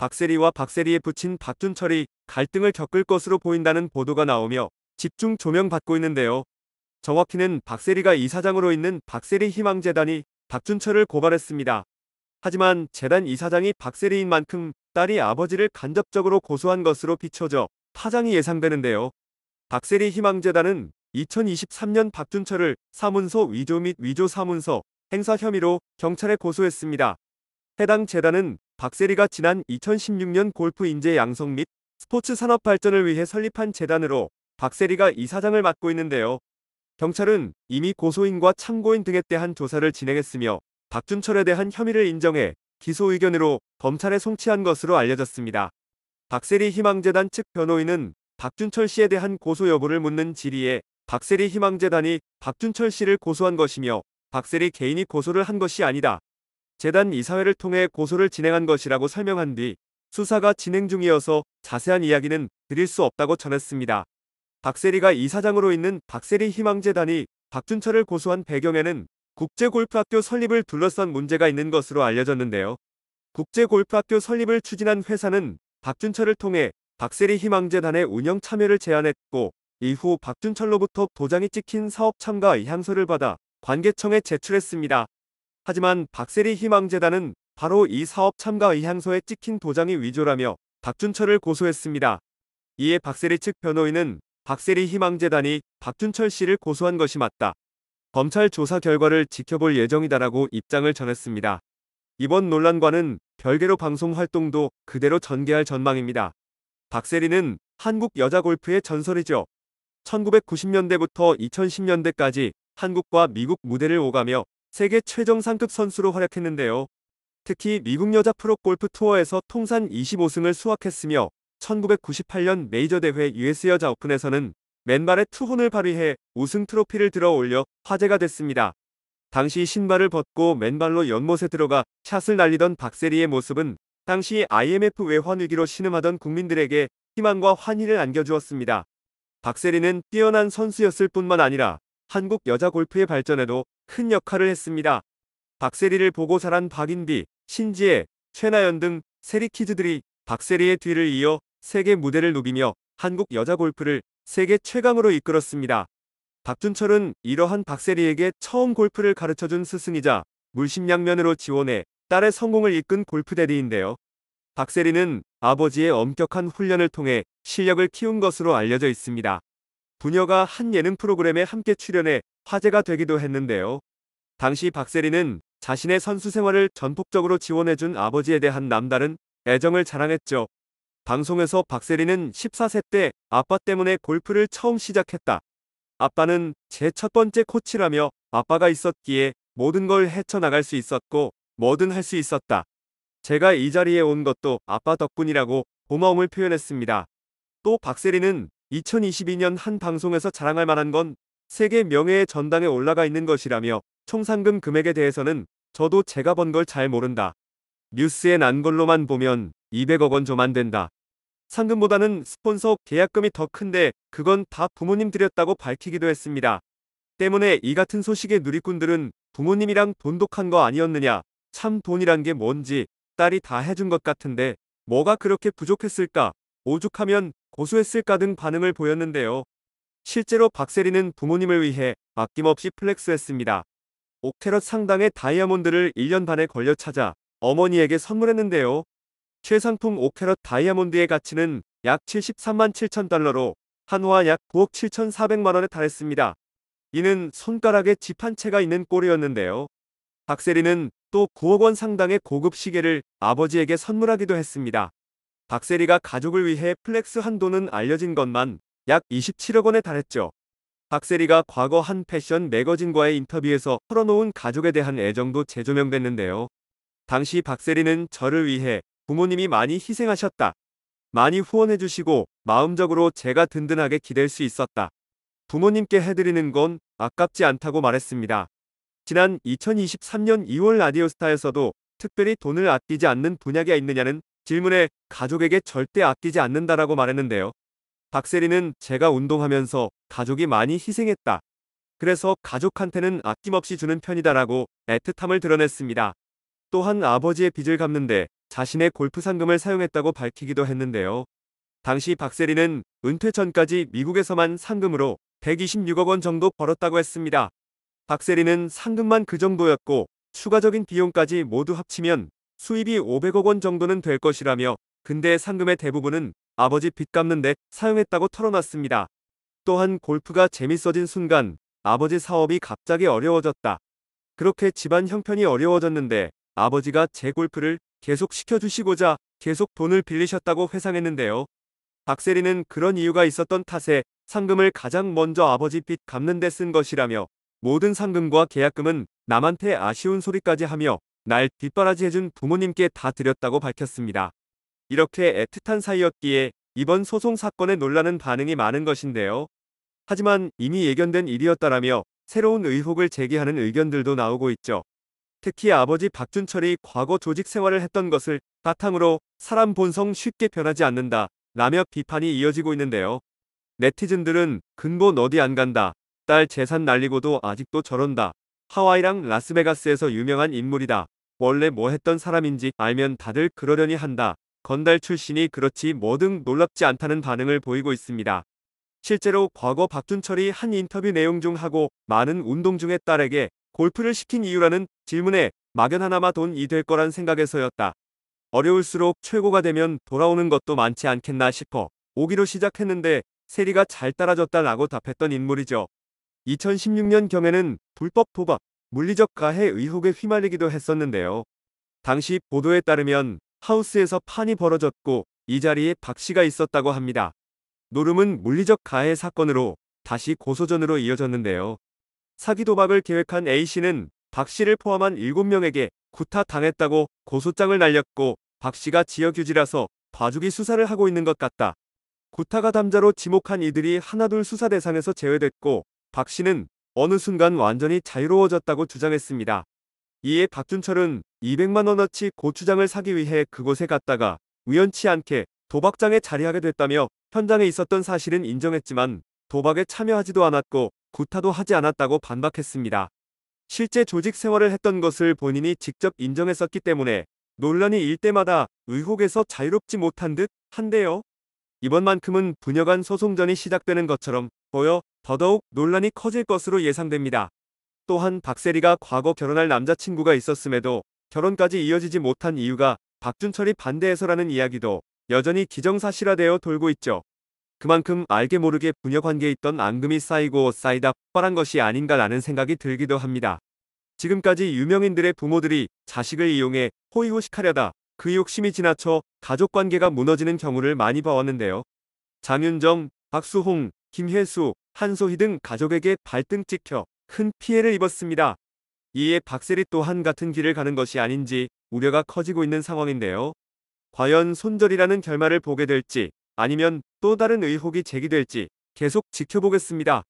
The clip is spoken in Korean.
박세리와 박세리에 붙인 박준철이 갈등을 겪을 것으로 보인다는 보도가 나오며 집중 조명받고 있는데요. 정확히는 박세리가 이사장으로 있는 박세리 희망재단이 박준철을 고발했습니다. 하지만 재단 이사장이 박세리인 만큼 딸이 아버지를 간접적으로 고소한 것으로 비춰져 파장이 예상되는데요. 박세리 희망재단은 2023년 박준철을 사문서 위조 및 위조 사문서 행사 혐의로 경찰에 고소했습니다. 해당 재단은 박세리가 지난 2016년 골프 인재 양성 및 스포츠 산업 발전을 위해 설립한 재단으로 박세리가 이사장을 맡고 있는데요. 경찰은 이미 고소인과 참고인 등에 대한 조사를 진행했으며 박준철에 대한 혐의를 인정해 기소 의견으로 검찰에 송치한 것으로 알려졌습니다. 박세리 희망재단 측 변호인은 박준철 씨에 대한 고소 여부를 묻는 질의에 박세리 희망재단이 박준철 씨를 고소한 것이며 박세리 개인이 고소를 한 것이 아니다. 재단 이사회를 통해 고소를 진행한 것이라고 설명한 뒤 수사가 진행 중이어서 자세한 이야기는 드릴 수 없다고 전했습니다. 박세리가 이사장으로 있는 박세리 희망재단이 박준철을 고소한 배경에는 국제골프학교 설립을 둘러싼 문제가 있는 것으로 알려졌는데요. 국제골프학교 설립을 추진한 회사는 박준철을 통해 박세리 희망재단의 운영 참여를 제안했고 이후 박준철로부터 도장이 찍힌 사업 참가 의향서를 받아 관계청에 제출했습니다. 하지만 박세리 희망재단은 바로 이 사업 참가 의향서에 찍힌 도장이 위조라며 박준철을 고소했습니다. 이에 박세리 측 변호인은 박세리 희망재단이 박준철 씨를 고소한 것이 맞다. 검찰 조사 결과를 지켜볼 예정이다라고 입장을 전했습니다. 이번 논란과는 별개로 방송 활동도 그대로 전개할 전망입니다. 박세리는 한국 여자 골프의 전설이죠. 1990년대부터 2010년대까지 한국과 미국 무대를 오가며 세계 최정상급 선수로 활약했는데요. 특히 미국 여자 프로 골프 투어에서 통산 25승을 수확했으며 1998년 메이저 대회 US 여자 오픈에서는 맨발에 투혼을 발휘해 우승 트로피를 들어 올려 화제가 됐습니다. 당시 신발을 벗고 맨발로 연못에 들어가 샷을 날리던 박세리의 모습은 당시 IMF 외환위기로 신음하던 국민들에게 희망과 환희를 안겨주었습니다. 박세리는 뛰어난 선수였을 뿐만 아니라 한국 여자 골프의 발전에도 큰 역할을 했습니다. 박세리를 보고 자란 박인비, 신지혜, 최나연 등 세리 키즈들이 박세리의 뒤를 이어 세계 무대를 누비며 한국 여자 골프를 세계 최강으로 이끌었습니다. 박준철은 이러한 박세리에게 처음 골프를 가르쳐준 스승이자 물심양면으로 지원해 딸의 성공을 이끈 골프 대리인데요. 박세리는 아버지의 엄격한 훈련을 통해 실력을 키운 것으로 알려져 있습니다. 부녀가 한 예능 프로그램에 함께 출연해 화제가 되기도 했는데요. 당시 박세리는 자신의 선수 생활을 전폭적으로 지원해준 아버지에 대한 남다른 애정을 자랑했죠. 방송에서 박세리는 14세 때 아빠 때문에 골프를 처음 시작했다. 아빠는 제 첫 번째 코치라며 아빠가 있었기에 모든 걸 헤쳐나갈 수 있었고 뭐든 할 수 있었다. 제가 이 자리에 온 것도 아빠 덕분이라고 고마움을 표현했습니다. 또 박세리는 2022년 한 방송에서 자랑할 만한 건 세계 명예의 전당에 올라가 있는 것이라며 총상금 금액에 대해서는 저도 제가 번 걸 잘 모른다. 뉴스에 난 걸로만 보면 200억 원좀안 된다. 상금보다는 스폰서 계약금이 더 큰데 그건 다 부모님 드렸다고 밝히기도 했습니다. 때문에 이 같은 소식에 누리꾼들은 부모님이랑 돈독한 거 아니었느냐 참 돈이란 게 뭔지 딸이 다 해준 것 같은데 뭐가 그렇게 부족했을까 오죽하면 고수했을까 등 반응을 보였는데요. 실제로 박세리는 부모님을 위해 아낌없이 플렉스했습니다. 옥테럿 상당의 다이아몬드를 1년 반에 걸려 찾아 어머니에게 선물했는데요. 최상품 옥테럿 다이아몬드의 가치는 약 73만 7천 달러로 한화 약 9억 7천4백만 원에 달했습니다. 이는 손가락에 집 한 채가 있는 꼴이었는데요. 박세리는 또 9억 원 상당의 고급 시계를 아버지에게 선물하기도 했습니다. 박세리가 가족을 위해 플렉스 한도는 알려진 것만 약 27억 원에 달했죠. 박세리가 과거 한 패션 매거진과의 인터뷰에서 털어놓은 가족에 대한 애정도 재조명됐는데요. 당시 박세리는 저를 위해 부모님이 많이 희생하셨다. 많이 후원해주시고 마음적으로 제가 든든하게 기댈 수 있었다. 부모님께 해드리는 건 아깝지 않다고 말했습니다. 지난 2023년 2월 라디오스타에서도 특별히 돈을 아끼지 않는 분야가 있느냐는 질문에 가족에게 절대 아끼지 않는다라고 말했는데요. 박세리는 제가 운동하면서 가족이 많이 희생했다. 그래서 가족한테는 아낌없이 주는 편이다라고 애틋함을 드러냈습니다. 또한 아버지의 빚을 갚는데 자신의 골프 상금을 사용했다고 밝히기도 했는데요. 당시 박세리는 은퇴 전까지 미국에서만 상금으로 126억 원 정도 벌었다고 했습니다. 박세리는 상금만 그 정도였고 추가적인 비용까지 모두 합치면 수입이 500억 원 정도는 될 것이라며 근대 상금의 대부분은 아버지 빚 갚는 데 사용했다고 털어놨습니다. 또한 골프가 재밌어진 순간 아버지 사업이 갑자기 어려워졌다. 그렇게 집안 형편이 어려워졌는데 아버지가 제 골프를 계속 시켜주시고자 계속 돈을 빌리셨다고 회상했는데요. 박세리는 그런 이유가 있었던 탓에 상금을 가장 먼저 아버지 빚 갚는 데 쓴 것이라며 모든 상금과 계약금은 남한테 아쉬운 소리까지 하며 날 뒷바라지해준 부모님께 다 드렸다고 밝혔습니다. 이렇게 애틋한 사이였기에 이번 소송 사건에 놀라는 반응이 많은 것인데요. 하지만 이미 예견된 일이었다라며 새로운 의혹을 제기하는 의견들도 나오고 있죠. 특히 아버지 박준철이 과거 조직 생활을 했던 것을 바탕으로 사람 본성 쉽게 변하지 않는다 라며 비판이 이어지고 있는데요. 네티즌들은 근본 어디 안 간다. 딸 재산 날리고도 아직도 저런다. 하와이랑 라스베가스에서 유명한 인물이다. 원래 뭐 했던 사람인지 알면 다들 그러려니 한다. 건달 출신이 그렇지 뭐든 놀랍지 않다는 반응을 보이고 있습니다. 실제로 과거 박준철이 한 인터뷰 내용 중 하고 많은 운동 중에 딸에게 골프를 시킨 이유라는 질문에 막연하나마 돈이 될 거란 생각에서였다. 어려울수록 최고가 되면 돌아오는 것도 많지 않겠나 싶어 오기로 시작했는데 세리가 잘 따라줬다라고 답했던 인물이죠. 2016년경에는 불법 도박, 물리적 가해 의혹에 휘말리기도 했었는데요. 당시 보도에 따르면 하우스에서 판이 벌어졌고 이 자리에 박 씨가 있었다고 합니다. 노름은 물리적 가해 사건으로 다시 고소전으로 이어졌는데요. 사기 도박을 계획한 A 씨는 박 씨를 포함한 7명에게 구타 당했다고 고소장을 날렸고 박 씨가 지역 유지라서 봐주기 수사를 하고 있는 것 같다. 구타가 담자로 지목한 이들이 하나둘 수사 대상에서 제외됐고 박 씨는 어느 순간 완전히 자유로워졌다고 주장했습니다. 이에 박준철은 200만원어치 고추장을 사기 위해 그곳에 갔다가 우연치 않게 도박장에 자리하게 됐다며 현장에 있었던 사실은 인정했지만 도박에 참여하지도 않았고 구타도 하지 않았다고 반박했습니다. 실제 조직 생활을 했던 것을 본인이 직접 인정했었기 때문에 논란이 일 때마다 의혹에서 자유롭지 못한 듯 한데요. 이번만큼은 분녀간 소송전이 시작되는 것처럼 보여 더더욱 논란이 커질 것으로 예상됩니다. 또한 박세리가 과거 결혼할 남자친구가 있었음에도 결혼까지 이어지지 못한 이유가 박준철이 반대해서라는 이야기도 여전히 기정사실화되어 돌고 있죠. 그만큼 알게 모르게 부녀 관계에 있던 앙금이 쌓이고 쌓이다 폭발한 것이 아닌가라는 생각이 들기도 합니다. 지금까지 유명인들의 부모들이 자식을 이용해 호의호식하려다 그 욕심이 지나쳐 가족관계가 무너지는 경우를 많이 봐왔는데요. 장윤정, 박수홍, 김혜수, 한소희 등 가족에게 발등 찍혀 큰 피해를 입었습니다. 이에 박세리 또한 같은 길을 가는 것이 아닌지 우려가 커지고 있는 상황인데요. 과연 손절이라는 결말을 보게 될지 아니면 또 다른 의혹이 제기될지 계속 지켜보겠습니다.